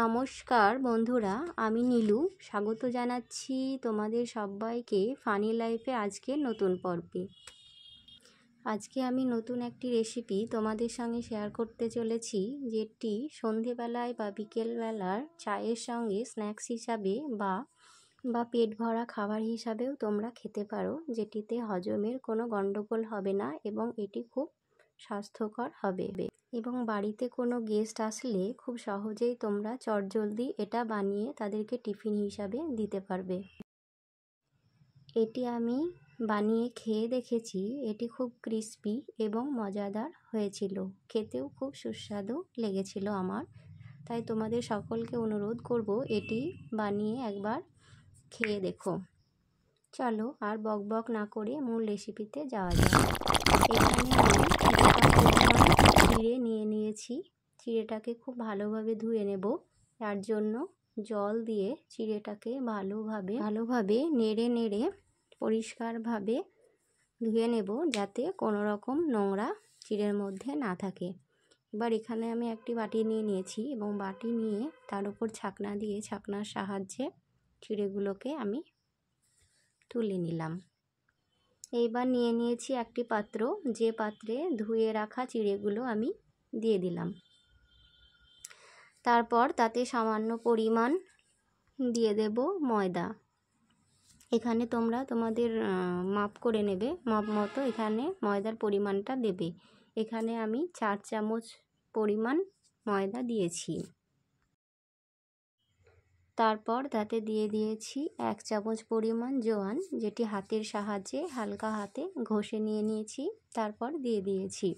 নমস্কার বন্ধুরা আমি নীলু স্বাগত জানাচ্ছি তোমাদের সবাইকে ফানি লাইফে আজকে নতুন পর্বে আজকে আমি নতুন একটি রেসিপি তোমাদের সঙ্গে শেয়ার করতে চলেছি যেটি সন্ধেবেলায় বা বিকেলবেলার চায়ের সঙ্গে স্ন্যাক্স হিসাবে বা বা পেট ভরা খাবার হিসাবেও তোমরা খেতে পারো যেটিতে হজমের কোনো গণ্ডগোল হবে না এবং এটি খুব স্বাস্থ্যকর হবে এবং বাড়িতে কোনো গেস্ট আসলে খুব সহজেই তোমরা চটজলদি এটা বানিয়ে তাদেরকে টিফিন হিসাবে দিতে পারবে এটি আমি বানিয়ে খেয়ে দেখেছি এটি খুব ক্রিস্পি এবং মজাদার হয়েছিল খেতেও খুব সুস্বাদু লেগেছিল আমার তাই তোমাদের সকলকে অনুরোধ করব এটি বানিয়ে একবার খেয়ে দেখো চলো আর বক বক না করে মূল রেসিপিতে যাওয়া যাক এখানে চিড়ে নিয়ে নিয়েছি চিড়েটাকে খুব ভালোভাবে ধুয়ে নেব তার জন্য জল দিয়ে চিড়েটাকে ভালোভাবে ভালোভাবে নেড়ে নেড়ে পরিষ্কারভাবে ধুয়ে নেব যাতে কোনো রকম নোংরা চিড়ের মধ্যে না থাকে এবার এখানে আমি একটি বাটি নিয়ে নিয়েছি এবং বাটি নিয়ে তার উপর ছাকনা দিয়ে ছাকনার সাহায্যে চিড়েগুলোকে আমি তুলে নিলাম এইবার নিয়ে নিয়েছি একটি পাত্র যে পাত্রে ধুয়ে রাখা চিড়েগুলো আমি দিয়ে দিলাম তারপর তাতে সামান্য পরিমাণ দিয়ে দেব ময়দা এখানে তোমরা তোমাদের মাপ করে নেবে মাপ মতো এখানে ময়দার পরিমাণটা দেবে এখানে আমি চার চামচ পরিমাণ ময়দা দিয়েছি তারপর তাতে দিয়ে দিয়েছি এক চামচ পরিমাণ জোয়ান যেটি হাতের সাহায্যে হালকা হাতে ঘষে নিয়ে নিয়েছি তারপর দিয়ে দিয়েছি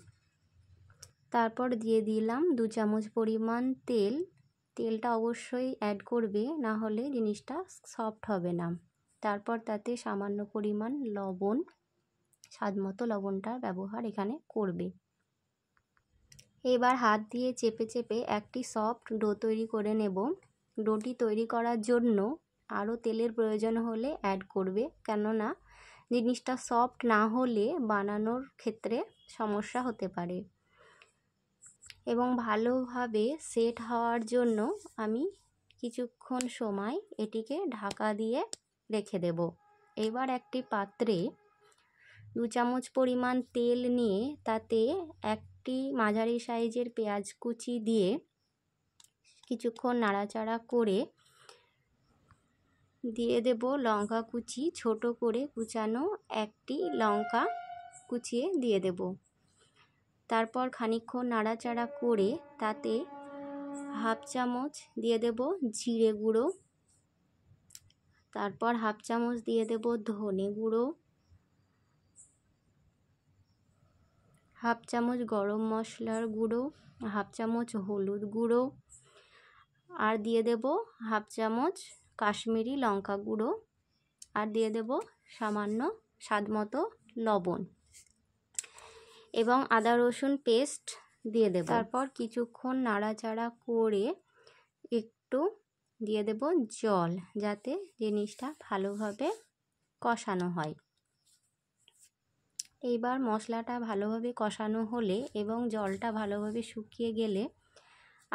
তারপর দিয়ে দিলাম দু চামচ পরিমাণ তেল তেলটা অবশ্যই অ্যাড করবে না হলে জিনিসটা সফট হবে না তারপর তাতে সামান্য পরিমাণ লবণ স্বাদমতো লবণটার ব্যবহার এখানে করবে এবার হাত দিয়ে চেপে চেপে একটি সফট ডো তৈরি করে নেব ডোটি তৈরি করার জন্য আরও তেলের প্রয়োজন হলে অ্যাড করবে কেননা জিনিসটা সফট না হলে বানানোর ক্ষেত্রে সমস্যা হতে পারে এবং ভালোভাবে সেট হওয়ার জন্য আমি কিছুক্ষণ সময় এটিকে ঢাকা দিয়ে রেখে দেব এবার একটি পাত্রে দু চামচ পরিমাণ তেল নিয়ে তাতে একটি মাঝারি সাইজের পেঁয়াজ কুচি দিয়ে কিছুক্ষণ নাড়াচাড়া করে দিয়ে দেব লঙ্কা কুচি ছোট করে কুচানো একটি লঙ্কা কুচিয়ে দিয়ে দেব তারপর খানিক্ষণ নাড়াচাড়া করে তাতে হাফ চামচ দিয়ে দেব জিরে গুঁড়ো তারপর হাফ চামচ দিয়ে দেব ধনে গুঁড়ো হাফ চামচ গরম মশলার গুঁড়ো হাফ চামচ হলুদ গুঁড়ো আর দিয়ে দেব হাফ চামচ কাশ্মীরি লঙ্কা গুঁড়ো আর দিয়ে দেব সামান্য স্বাদমতো লবণ এবং আদা রসুন পেস্ট দিয়ে দেব তারপর কিছুক্ষণ নাড়াচাড়া করে একটু দিয়ে দেব জল যাতে জিনিসটা ভালোভাবে কষানো হয় এইবার মশলাটা ভালোভাবে কষানো হলে এবং জলটা ভালোভাবে শুকিয়ে গেলে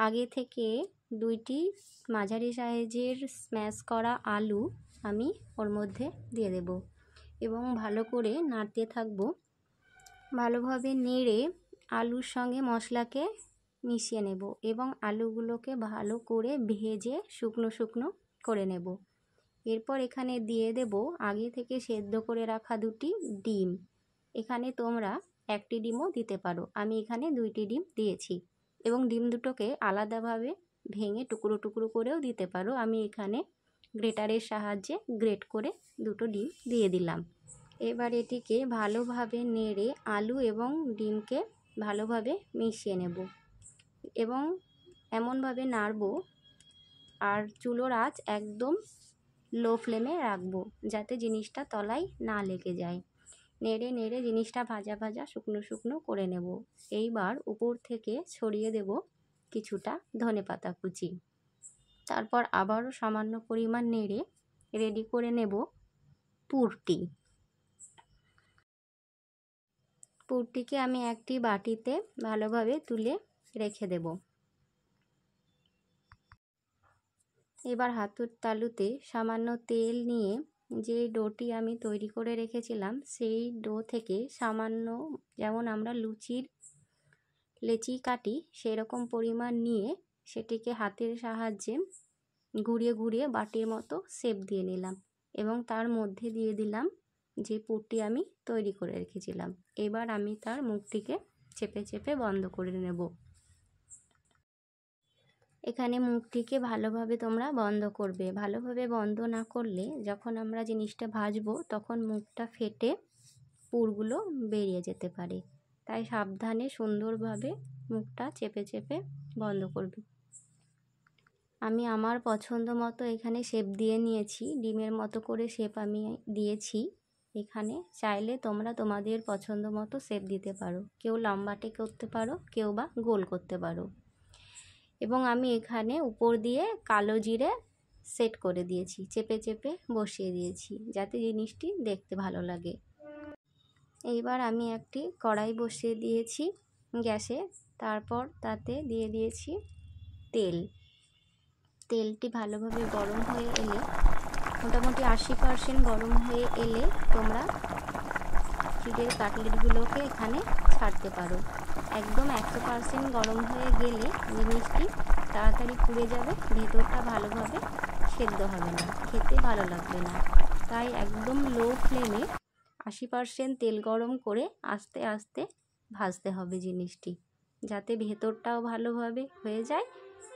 আগে থেকে দুইটি মাঝারি সাইজের স্ম্যাশ করা আলু আমি ওর মধ্যে দিয়ে দেব এবং ভালো করে নাড়তে থাকব ভালোভাবে নেড়ে আলুর সঙ্গে মশলাকে মিশিয়ে নেব এবং আলুগুলোকে ভালো করে ভেজে শুকনো শুকনো করে নেব এরপর এখানে দিয়ে দেব আগে থেকে সেদ্ধ করে রাখা দুটি ডিম এখানে তোমরা একটি ডিমও দিতে পারো আমি এখানে দুইটি ডিম দিয়েছি এবং ডিম দুটোকে আলাদাভাবে ভেঙে টুকরো টুকরো করেও দিতে পারো আমি এখানে গ্রেটারের সাহায্যে গ্রেট করে দুটো ডিম দিয়ে দিলাম এবার এটিকে ভালোভাবে নেড়ে আলু এবং ডিমকে ভালোভাবে মিশিয়ে নেব এবং এমনভাবে নাড়ব আর চুলোর আঁচ একদম লো ফ্লেমে রাখবো যাতে জিনিসটা তলায় না লেগে যায় নেড়ে নেড়ে জিনিসটা ভাজা ভাজা শুকনো শুকনো করে নেব এইবার উপর থেকে ছড়িয়ে দেব কিছুটা ধনে পাতা কুচি তারপর আবারও সামান্য পরিমাণ নেড়ে রেডি করে নেব পুরটি পুরটিকে আমি একটি বাটিতে ভালোভাবে তুলে রেখে দেব এবার হাতুর তালুতে সামান্য তেল নিয়ে যে ডোটি আমি তৈরি করে রেখেছিলাম সেই ডো থেকে সামান্য যেমন আমরা লুচির লেচি কাটি সেরকম পরিমাণ নিয়ে সেটিকে হাতের সাহায্যে ঘুরিয়ে ঘুরিয়ে বাটির মতো সেপ দিয়ে নিলাম এবং তার মধ্যে দিয়ে দিলাম যে পুরটি আমি তৈরি করে রেখেছিলাম এবার আমি তার মুখটিকে চেপে চেপে বন্ধ করে নেব এখানে মুখটিকে ভালোভাবে তোমরা বন্ধ করবে ভালোভাবে বন্ধ না করলে যখন আমরা জিনিসটা ভাজবো তখন মুখটা ফেটে পুরগুলো বেরিয়ে যেতে পারে তাই সাবধানে সুন্দরভাবে মুখটা চেপে চেপে বন্ধ করবি আমি আমার পছন্দ মতো এখানে শেপ দিয়ে নিয়েছি ডিমের মতো করে শেপ আমি দিয়েছি এখানে চাইলে তোমরা তোমাদের পছন্দ মতো শেপ দিতে পারো কেউ লম্বাটে করতে পারো কেউ বা গোল করতে পারো এবং আমি এখানে উপর দিয়ে কালো জিরে সেট করে দিয়েছি চেপে চেপে বসিয়ে দিয়েছি যাতে জিনিসটি দেখতে ভালো লাগে এইবার আমি একটি কড়াই বসিয়ে দিয়েছি গ্যাসে তারপর তাতে দিয়ে দিয়েছি তেল তেলটি ভালোভাবে গরম হয়ে এলে মোটামুটি আশি পারসেন্ট গরম হয়ে এলে তোমরা চিটের কাটলেটগুলোকে এখানে ছাড়তে পারো একদম একশো পারসেন্ট গরম হয়ে গেলে জিনিসটি তাড়াতাড়ি পুড়ে যাবে ভেতরটা ভালোভাবে সেদ্ধ হবে না খেতে ভালো লাগবে না তাই একদম লো ফ্লেমে আশি পারসেন্ট তেল গরম করে আস্তে আস্তে ভাজতে হবে জিনিসটি যাতে ভেতরটাও ভালোভাবে হয়ে যায়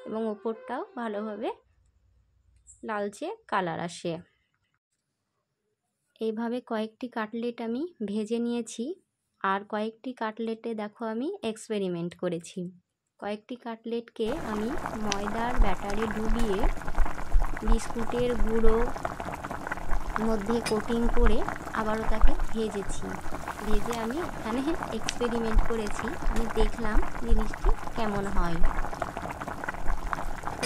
এবং ওপরটাও ভালোভাবে লালচে কালার আসে এইভাবে কয়েকটি কাটলেট আমি ভেজে নিয়েছি আর কয়েকটি কাটলেটে দেখো আমি এক্সপেরিমেন্ট করেছি কয়েকটি কাটলেটকে আমি ময়দার ব্যাটারে ডুবিয়ে বিস্কুটের গুঁড়ো মধ্যে কোটিং করে আবারও তাকে ভেজেছি ভেজে আমি এখানে এক্সপেরিমেন্ট করেছি আমি দেখলাম জিনিসটি কেমন হয়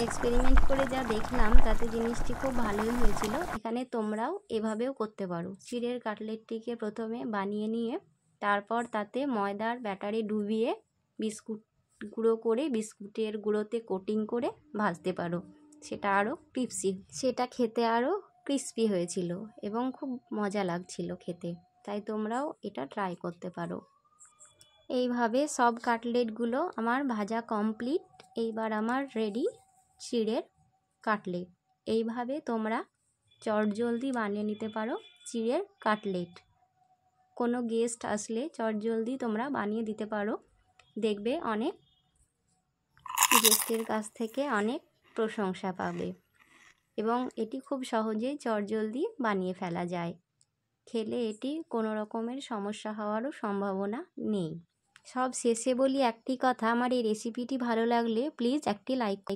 এক্সপেরিমেন্ট করে যা দেখলাম তাতে জিনিসটি খুব ভালোই হয়েছিল এখানে তোমরাও এভাবেও করতে পারো চিড়ের কাটলেটটিকে প্রথমে বানিয়ে নিয়ে তারপর তাতে ময়দার ব্যাটারে ডুবিয়ে বিস্কুট গুঁড়ো করে বিস্কুটের গুঁড়োতে কোটিং করে ভাজতে পারো সেটা আরও টিপসি সেটা খেতে আরও ক্রিস্পি হয়েছিল এবং খুব মজা লাগছিল খেতে তাই তোমরাও এটা ট্রাই করতে পারো এইভাবে সব কাটলেটগুলো আমার ভাজা কমপ্লিট এইবার আমার রেডি চিড়ের কাটলেট এইভাবে তোমরা চটজলদি বানিয়ে নিতে পারো চিড়ের কাটলেট কোনো গেস্ট আসলে চটজলদি তোমরা বানিয়ে দিতে পারো দেখবে অনেক গেস্টের কাছ থেকে অনেক প্রশংসা পাবে এবং এটি খুব সহজেই চটজলদি বানিয়ে ফেলা যায় খেলে এটি কোনো রকমের সমস্যা হওয়ারও সম্ভাবনা নেই সব শেষে বলি একটি কথা আমার এই রেসিপিটি ভালো লাগলে প্লিজ একটি লাইক